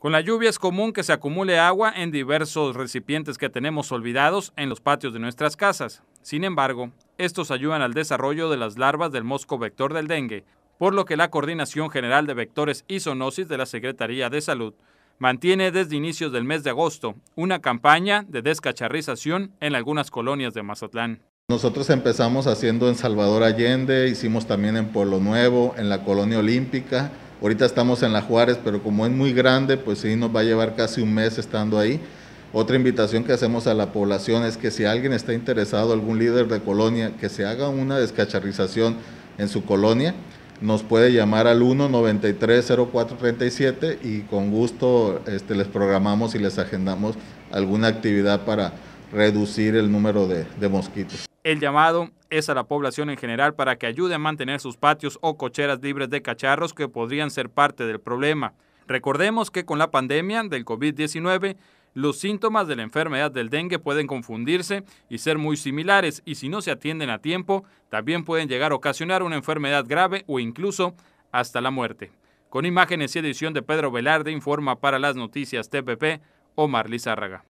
Con la lluvia es común que se acumule agua en diversos recipientes que tenemos olvidados en los patios de nuestras casas. Sin embargo, estos ayudan al desarrollo de las larvas del mosco vector del dengue, por lo que la Coordinación General de Vectores y Zoonosis de la Secretaría de Salud mantiene desde inicios del mes de agosto una campaña de descacharrización en algunas colonias de Mazatlán. Nosotros empezamos haciendo en Salvador Allende, hicimos también en Pueblo Nuevo, en la Colonia Olímpica, Ahorita estamos en la Juárez, pero como es muy grande, pues sí nos va a llevar casi un mes estando ahí. Otra invitación que hacemos a la población es que si alguien está interesado, algún líder de colonia, que se haga una descacharrización en su colonia, nos puede llamar al 193-0437 y con gusto este, les programamos y les agendamos alguna actividad para reducir el número de, mosquitos. El llamado es a la población en general para que ayude a mantener sus patios o cocheras libres de cacharros que podrían ser parte del problema. Recordemos que con la pandemia del COVID-19, los síntomas de la enfermedad del dengue pueden confundirse y ser muy similares y si no se atienden a tiempo, también pueden llegar a ocasionar una enfermedad grave o incluso hasta la muerte. Con imágenes y edición de Pedro Velarde, informa para las noticias TPP Omar Lizárraga.